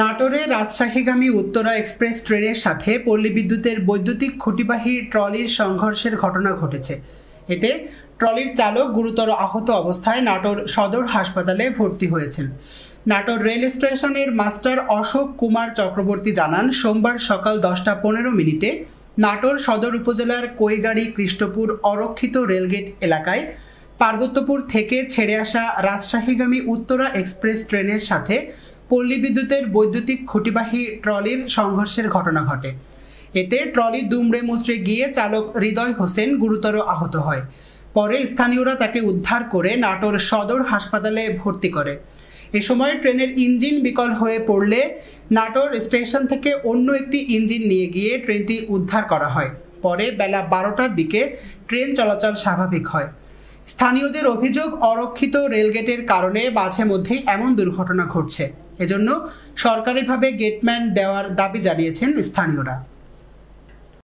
নাটোরে রাজশাহীগামী উত্তরা এক্সপ্রেস ট্রেনের সাথে পল্লী বিদ্যুতের বৈদ্যুতিক খুঁটিবাহী ট্রলির সংঘর্ষের ঘটনা ঘটেছে এতে ট্রলির চালক গুরুতর আহত অবস্থায় নাটোর সদর হাসপাতালে ভর্তি হয়েছেন নাটোর রেল স্টেশনের মাস্টার অশোক কুমার চক্রবর্তী জানান সোমবার সকাল দশটা পনেরো মিনিটে নাটোর সদর উপজেলার কৈগাড়ি কৃষ্ণপুর অরক্ষিত রেলগেট এলাকায় পার্বত্যপুর থেকে ছেড়ে আসা রাজশাহীগামী উত্তরা এক্সপ্রেস ট্রেনের সাথে পল্লী বিদ্যুতের বৈদ্যুতিক খুঁটিবাহী ট্রলির সংঘর্ষের ঘটনা ঘটে এতে ট্রলি দুমড়ে মুচড়ে গিয়ে চালক হৃদয় হোসেন গুরুতর আহত হয় পরে স্থানীয়রা তাকে উদ্ধার করে নাটোর সদর হাসপাতালে ভর্তি করে এ সময় ট্রেনের ইঞ্জিন বিকল হয়ে পড়লে নাটোর স্টেশন থেকে অন্য একটি ইঞ্জিন নিয়ে গিয়ে ট্রেনটি উদ্ধার করা হয় পরে বেলা বারোটার দিকে ট্রেন চলাচল স্বাভাবিক হয় স্থানীয়দের অভিযোগ অরক্ষিত রেলগেটের কারণে মাঝে মধ্যেই এমন দুর্ঘটনা ঘটছে এজন্য সরকারিভাবে গেটম্যান দেওয়ার দাবি জানিয়েছেন স্থানীয়রা